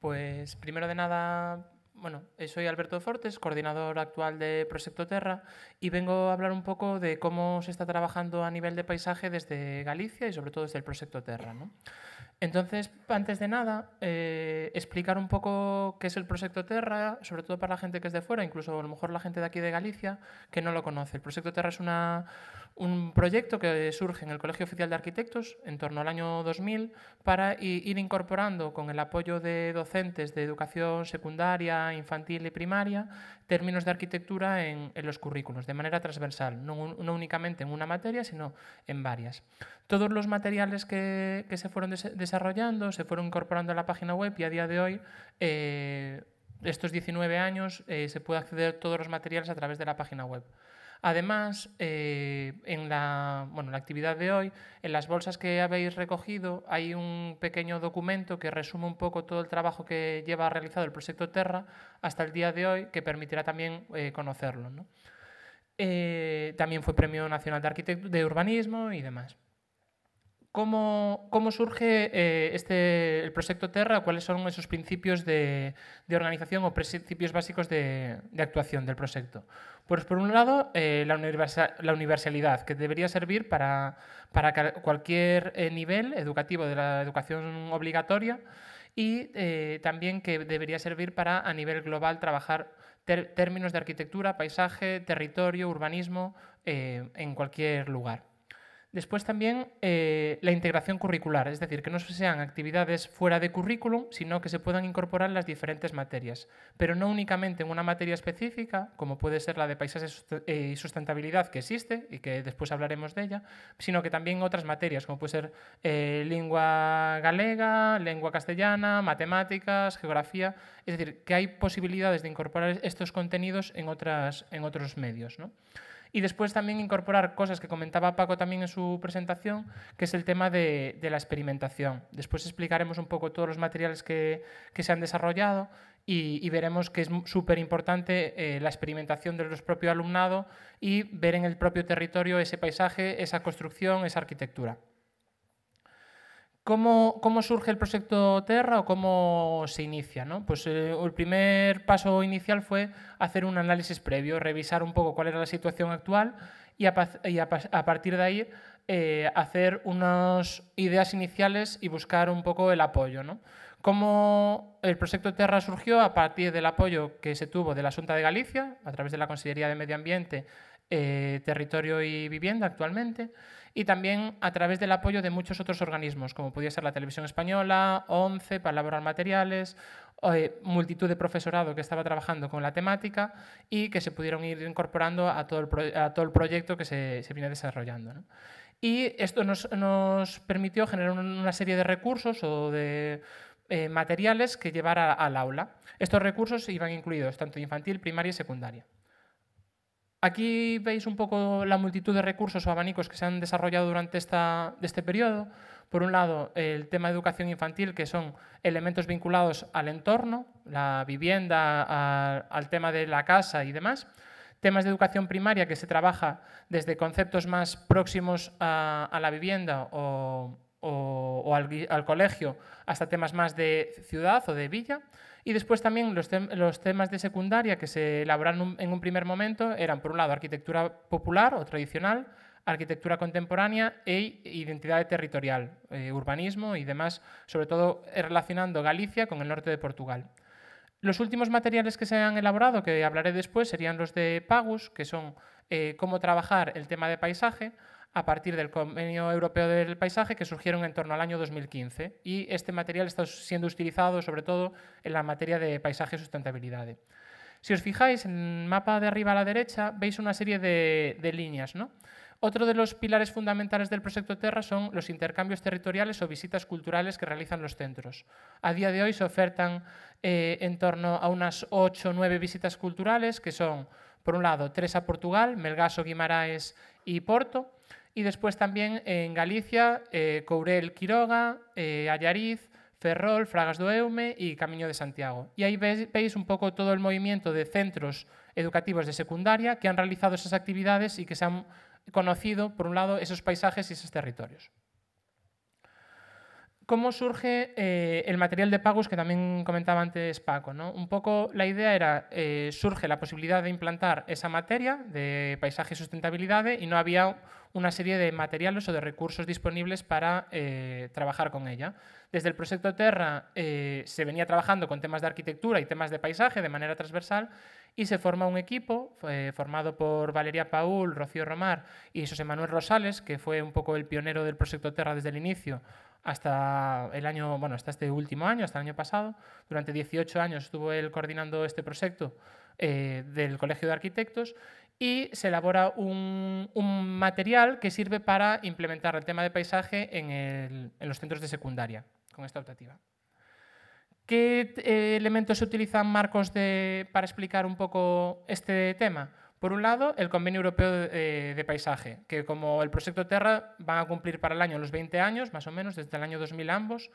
Pues primero de nada, bueno, eh, soy Alberto Fortes, coordinador actual de Proyecto Terra, y vengo a hablar un poco de cómo se está trabajando a nivel de paisaje desde Galicia y sobre todo desde el Proyecto Terra. Entonces, antes de nada, eh, explicar un poco qué es el Proyecto Terra, sobre todo para la gente que es de fuera, incluso a lo mejor la gente de aquí de Galicia, que no lo conoce. El Proyecto Terra es un proyecto que surge en el Colegio Oficial de Arquitectos en torno al año 2000 para ir incorporando con el apoyo de docentes de educación secundaria, infantil y primaria términos de arquitectura en, los currículos, de manera transversal, no, únicamente en una materia, sino en varias. Todos los materiales que, se fueron desarrollando se fueron incorporando a la página web y a día de hoy... Eh, estos 19 años eh, se puede acceder a todos los materiales a través de la página web. Además, eh, en la, bueno, la actividad de hoy, en las bolsas que habéis recogido, hay un pequeño documento que resume un poco todo el trabajo que lleva realizado el proyecto Terra hasta el día de hoy, que permitirá también eh, conocerlo. Eh, también fue Premio Nacional de, de Urbanismo y demás. ¿Cómo, surge eh, este, el proyecto Terra? ¿Cuáles son esos principios de, organización o principios básicos de, actuación del proyecto? Pues por un lado, eh, la, universalidad, que debería servir para, cualquier eh, nivel educativo de la educación obligatoria y también que debería servir para a nivel global trabajar términos de arquitectura, paisaje, territorio, urbanismo en cualquier lugar. Después también eh, la integración curricular, es decir, que no sean actividades fuera de currículum, sino que se puedan incorporar las diferentes materias, pero no únicamente en una materia específica, como puede ser la de paisajes eh, y sustentabilidad que existe y que después hablaremos de ella, sino que también otras materias, como puede ser eh, lengua galega, lengua castellana, matemáticas, geografía, es decir, que hay posibilidades de incorporar estos contenidos en, otras, en otros medios. ¿no? Y después también incorporar cosas que comentaba Paco también en su presentación, que es el tema de, la experimentación. Después explicaremos un poco todos los materiales que, se han desarrollado y, veremos que es súper importante eh, la experimentación de los propios alumnados y ver en el propio territorio ese paisaje, esa construcción, esa arquitectura. ¿Cómo, ¿Cómo, surge el proyecto Terra o cómo se inicia? ¿no? Pues eh, el primer paso inicial fue hacer un análisis previo, revisar un poco cuál era la situación actual y a, partir de ahí eh, hacer unas ideas iniciales y buscar un poco el apoyo. ¿no? ¿Cómo el proyecto Terra surgió a partir del apoyo que se tuvo de la Junta de Galicia, a través de la Consellería de Medio Ambiente, eh, Territorio y Vivienda actualmente, y también a través del apoyo de muchos otros organismos, como podía ser la Televisión Española, ONCE, para elaborar materiales, eh, multitud de profesorado que estaba trabajando con la temática y que se pudieron ir incorporando a todo el, proyecto que se, viene desarrollando. Y esto nos, permitió generar una serie de recursos o de eh, materiales que llevar al aula. Estos recursos iban incluidos tanto infantil, primaria y secundaria. Aquí veis un poco la multitud de recursos o abanicos que se han desarrollado durante esta, este periodo. Por un lado, el tema de educación infantil, que son elementos vinculados al entorno, la vivienda, al tema de la casa y demás. Temas de educación primaria que se trabaja desde conceptos más próximos a la vivienda o, o, al, colegio hasta temas más de ciudad o de villa. Y después también los, temas de secundaria que se elaboraron en un primer momento eran, por un lado, arquitectura popular o tradicional, arquitectura contemporánea e identidad territorial, eh, urbanismo y demás, sobre todo relacionando Galicia con el norte de Portugal. Los últimos materiales que se han elaborado, que hablaré después, serían los de Pagus, que son eh, cómo trabajar el tema de paisaje, a partir del Convenio Europeo del Paisaje que surgieron en torno al año 2015 y este material está siendo utilizado sobre todo en la materia de paisaje y sustentabilidad. Si os fijáis en el mapa de arriba a la derecha veis una serie de, líneas. Otro de los pilares fundamentales del proyecto Terra son los intercambios territoriales o visitas culturales que realizan los centros. A día de hoy se ofertan eh, en torno a unas ocho o 9 visitas culturales que son, por un lado, tres a Portugal, Melgaso, Guimaraes y Porto, y después también en Galicia, eh, Courel Quiroga, eh, Ayariz, Ferrol, Fragas do Eume y Camino de Santiago. Y ahí veis un poco todo el movimiento de centros educativos de secundaria que han realizado esas actividades y que se han conocido, por un lado, esos paisajes y esos territorios. ¿Cómo surge eh, el material de pagos que también comentaba antes Paco? ¿no? Un poco la idea era, eh, surge la posibilidad de implantar esa materia de paisaje y sustentabilidad y no había una serie de materiales o de recursos disponibles para eh, trabajar con ella. Desde el proyecto Terra eh, se venía trabajando con temas de arquitectura y temas de paisaje de manera transversal y se forma un equipo formado por Valeria Paul, Rocío Romar y José Manuel Rosales, que fue un poco el pionero del proyecto Terra desde el inicio hasta el año, bueno, hasta este último año, hasta el año pasado. Durante 18 años estuvo él coordinando este proyecto eh, del Colegio de Arquitectos y se elabora un, material que sirve para implementar el tema de paisaje en, los centros de secundaria con esta optativa. ¿Qué eh, elementos se utilizan, Marcos, para explicar un poco este tema? Por un lado, el Convenio Europeo de, eh, Paisaje, que como el proyecto Terra va a cumplir para el año los 20 años, más o menos, desde el año 2000 ambos,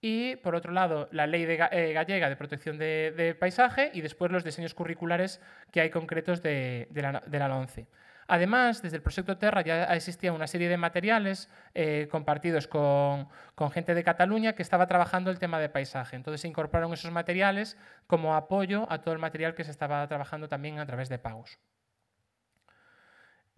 y por otro lado, la Ley eh, Gallega de Protección de, Paisaje y después los diseños curriculares que hay concretos de, la, ONCE. Además, desde el proyecto Terra ya existía una serie de materiales eh, compartidos con, gente de Cataluña que estaba trabajando el tema de paisaje. Entonces se incorporaron esos materiales como apoyo a todo el material que se estaba trabajando también a través de pagos.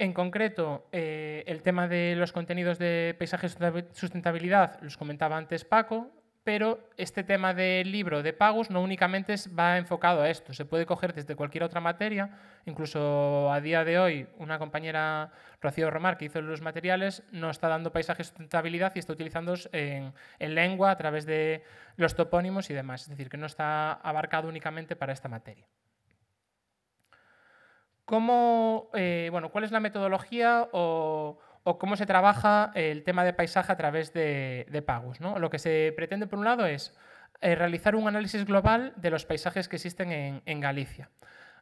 En concreto, eh, el tema de los contenidos de paisajes y sustentabilidad los comentaba antes Paco, pero este tema del libro de pagos no únicamente va enfocado a esto, se puede coger desde cualquier otra materia, incluso a día de hoy una compañera Rocío Romar que hizo los materiales no está dando paisaje y sustentabilidad y está utilizándolos en lengua a través de los topónimos y demás, es decir, que no está abarcado únicamente para esta materia. ¿Cómo, eh, bueno, ¿Cuál es la metodología o, cómo se trabaja el tema de paisaje a través de, pagos? ¿no? Lo que se pretende, por un lado, es eh, realizar un análisis global de los paisajes que existen en, Galicia.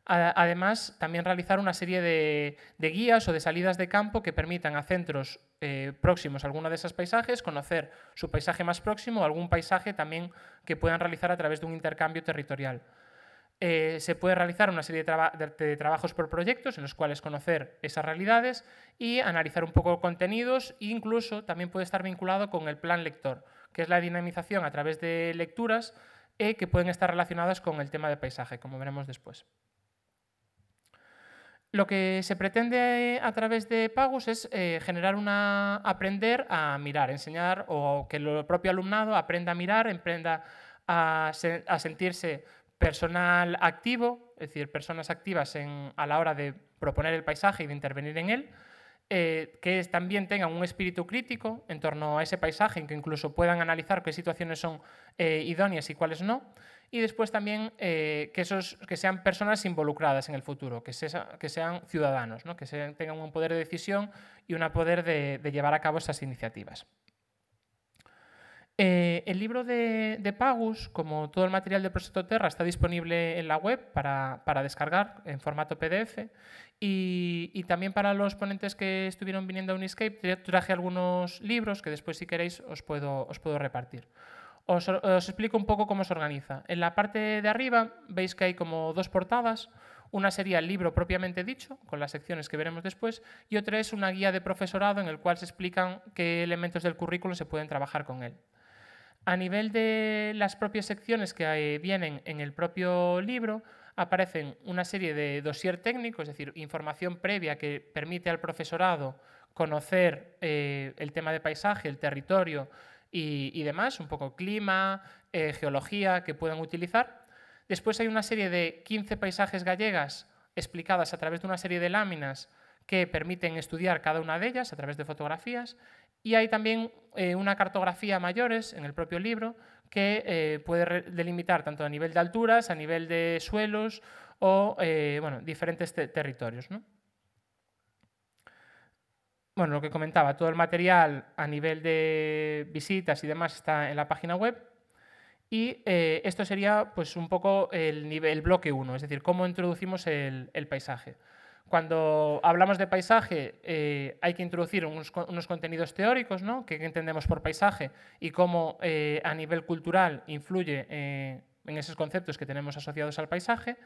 además, también realizar una serie de, guías o de salidas de campo que permitan a centros eh, próximos a alguno de esos paisajes conocer su paisaje más próximo o algún paisaje también que puedan realizar a través de un intercambio territorial. Eh, se puede realizar una serie de, trabajos por proyectos en los cuales conocer esas realidades y analizar un poco contenidos e incluso también puede estar vinculado con el plan lector, que es la dinamización a través de lecturas eh, que pueden estar relacionadas con el tema de paisaje, como veremos después. Lo que se pretende eh, a través de pagos es generar una aprender a mirar, enseñar o que el propio alumnado aprenda a mirar, emprenda a sentirse Personal activo, es decir, personas activas a la hora de proponer el paisaje y de intervenir en él, eh, que también tengan un espíritu crítico en torno a ese paisaje, en que incluso puedan analizar qué situaciones son eh, idóneas y cuáles no. Y después también eh, que, que sean personas involucradas en el futuro, que, sean ciudadanos, que tengan un poder de decisión y un poder de llevar a cabo esas iniciativas. Eh, el libro de, Pagus, como todo el material de Proyecto Terra, está disponible en la web para, descargar en formato PDF. Y, también para los ponentes que estuvieron viniendo a Uniscape, traje algunos libros que después, si queréis, os puedo, repartir. Os, explico un poco cómo se organiza. En la parte de arriba veis que hay como dos portadas. Una sería el libro propiamente dicho, con las secciones que veremos después, y otra es una guía de profesorado en el cual se explican qué elementos del currículo se pueden trabajar con él. A nivel de las propias secciones que eh, vienen en el propio libro, aparecen una serie de dossier técnico, es decir, información previa que permite al profesorado conocer eh, el tema de paisaje, el territorio y, demás, un poco clima, eh, geología que puedan utilizar. Después hay una serie de 15 paisajes gallegas explicadas a través de una serie de láminas que permiten estudiar cada una de ellas a través de fotografías y hay también eh, una cartografía mayores en el propio libro que eh, puede delimitar tanto a nivel de alturas, a nivel de suelos o eh, diferentes territorios. Bueno, lo que comentaba, todo el material a nivel de visitas y demás está en la página web. Y esto sería pues, un poco el, nivel, bloque 1, es decir, cómo introducimos el paisaje. Cuando hablamos de paisaje, eh, hay que introducir unos, contenidos teóricos, ¿no? ¿Qué entendemos por paisaje y cómo eh, a nivel cultural influye eh, en esos conceptos que tenemos asociados al paisaje?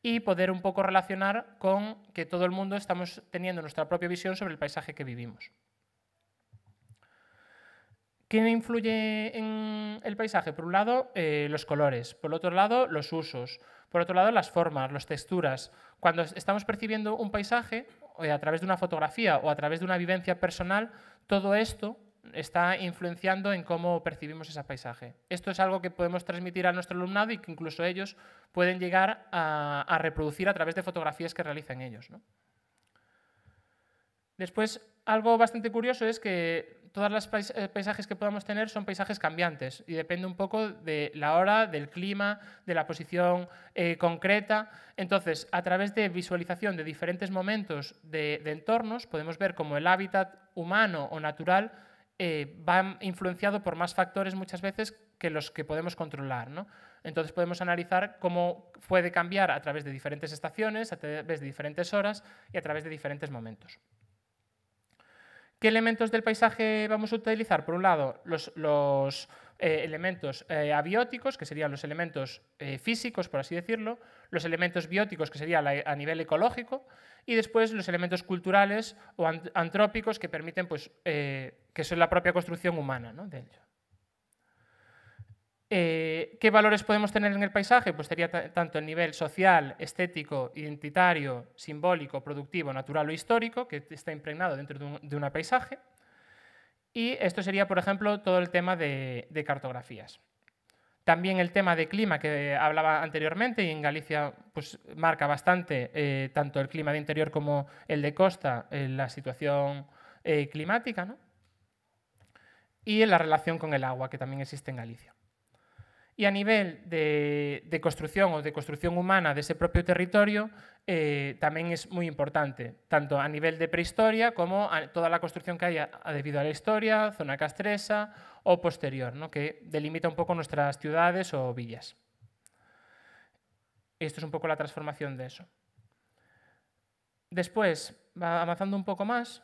Y poder un poco relacionar con que todo el mundo estamos teniendo nuestra propia visión sobre el paisaje que vivimos. ¿Quién influye en el paisaje? Por un lado, eh, los colores, por otro lado, los usos, por otro lado, las formas, las texturas. Cuando estamos percibiendo un paisaje eh, a través de una fotografía o a través de una vivencia personal, todo esto está influenciando en cómo percibimos ese paisaje. Esto es algo que podemos transmitir a nuestro alumnado y que incluso ellos pueden llegar a, reproducir a través de fotografías que realizan ellos. Después, algo bastante curioso es que todas las eh, paisajes que podamos tener son paisajes cambiantes y depende un poco de la hora, del clima, de la posición eh, concreta. Entonces, a través de visualización de diferentes momentos de, entornos, podemos ver cómo el hábitat humano o natural eh, va influenciado por más factores muchas veces que los que podemos controlar. Entonces podemos analizar cómo puede cambiar a través de diferentes estaciones, a través de diferentes horas y a través de diferentes momentos. ¿Qué elementos del paisaje vamos a utilizar? Por un lado, los, eh, elementos eh, abióticos, que serían los elementos eh, físicos, por así decirlo, los elementos bióticos, que serían a nivel ecológico, y después los elementos culturales o antrópicos que permiten, pues, que son la propia construcción humana ¿no? de ellos. Eh, ¿Qué valores podemos tener en el paisaje? Pues sería tanto el nivel social, estético, identitario, simbólico, productivo, natural o histórico, que está impregnado dentro de un, paisaje. Y esto sería, por ejemplo, todo el tema de, cartografías. También el tema de clima que hablaba anteriormente y en Galicia pues, marca bastante eh, tanto el clima de interior como el de costa, eh, la situación climática, ¿no? y la relación con el agua que también existe en Galicia. Y a nivel de, construcción o de construcción humana de ese propio territorio, eh, también es muy importante, tanto a nivel de prehistoria como a toda la construcción que haya debido a la historia, zona castresa o posterior, que delimita un poco nuestras ciudades o villas. Esto es un poco la transformación de eso. Después, avanzando un poco más,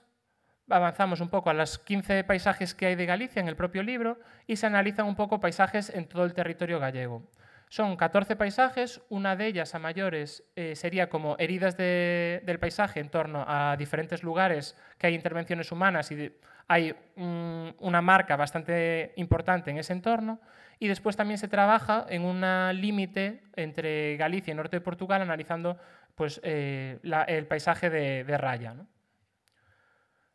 avanzamos un poco a los 15 paisajes que hay de Galicia en el propio libro y se analizan un poco paisajes en todo el territorio gallego. Son 14 paisajes, una de ellas a mayores eh, sería como heridas del paisaje en torno a diferentes lugares que hay intervenciones humanas y hay mm, una marca bastante importante en ese entorno. Y después también se trabaja en un límite entre Galicia y norte de Portugal analizando pues, eh, el paisaje de, raya.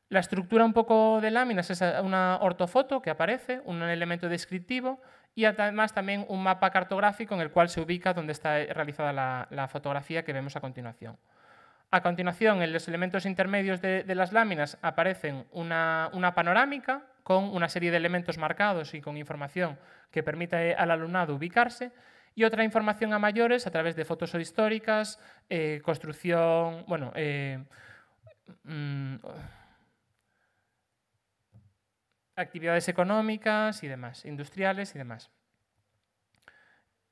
La estructura un poco de láminas es eh, una ortofoto que aparece, un elemento descriptivo y además también un mapa cartográfico en el cual se ubica donde está eh, realizada la, fotografía que vemos a continuación. A continuación, en los elementos intermedios de, las láminas aparecen una, panorámica con una serie de elementos marcados y con información que permite al alumnado ubicarse y otra información a mayores a través de fotos históricas, eh, construcción, bueno, mm, actividades económicas y demás, industriales y demás.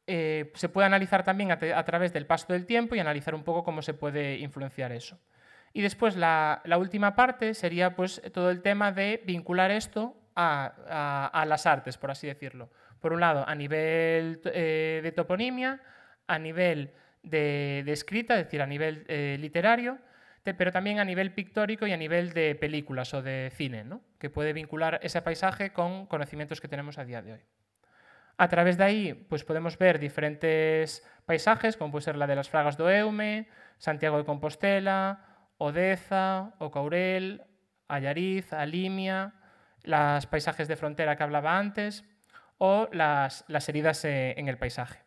Eh, se puede analizar también a, través del paso del tiempo y analizar un poco cómo se puede influenciar eso. Y después la, última parte sería pues, todo el tema de vincular esto a, las artes, por así decirlo. Por un lado, a nivel eh, de toponimia, a nivel de, escrita, es decir, a nivel eh, literario, pero también a nivel pictórico y a nivel de películas o de cine. ¿no? que puede vincular ese paisaje con conocimientos que tenemos a día de hoy. A través de ahí pues podemos ver diferentes paisajes, como puede ser la de las Fragas do Eume, Santiago de Compostela, Odeza, Ocaurel, Ayariz, Alimia, los paisajes de frontera que hablaba antes o las, las heridas eh, en el paisaje.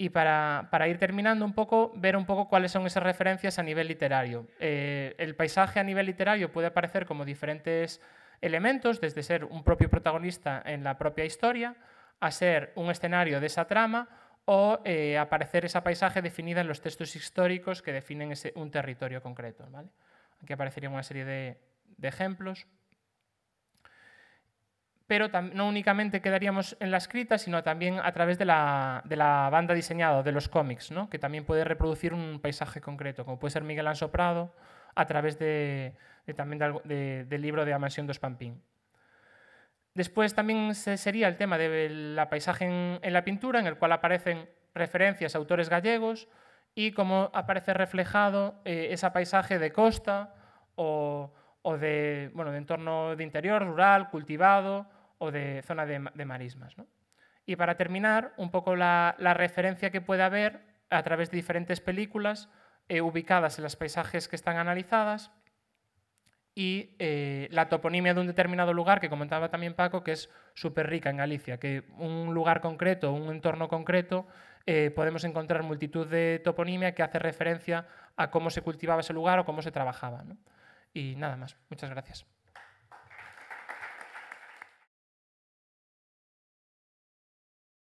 Y para, ir terminando un poco, ver un poco cuáles son esas referencias a nivel literario. Eh, el paisaje a nivel literario puede aparecer como diferentes elementos, desde ser un propio protagonista en la propia historia, a ser un escenario de esa trama o eh, aparecer ese paisaje definida en los textos históricos que definen ese, un territorio concreto. Aquí aparecería una serie de, de ejemplos pero no únicamente quedaríamos en la escrita, sino también a través de la, banda diseñada, de los cómics, que también puede reproducir un paisaje concreto, como puede ser Miguel Anso Prado, a través de, también del libro de Amansión dos Pampín. Después también sería el tema de paisaje en, la pintura, en el cual aparecen referencias a autores gallegos y cómo aparece reflejado eh, ese paisaje de costa o, o de, bueno, de entorno de interior, rural, cultivado, o de zona de, marismas. ¿no? Y para terminar, un poco la, referencia que puede haber a través de diferentes películas eh, ubicadas en los paisajes que están analizadas y eh, la toponimia de un determinado lugar, que comentaba también Paco, que es súper rica en Galicia, que un lugar concreto, un entorno concreto, eh, podemos encontrar multitud de toponimia que hace referencia a cómo se cultivaba ese lugar o cómo se trabajaba. Y nada más. Muchas gracias.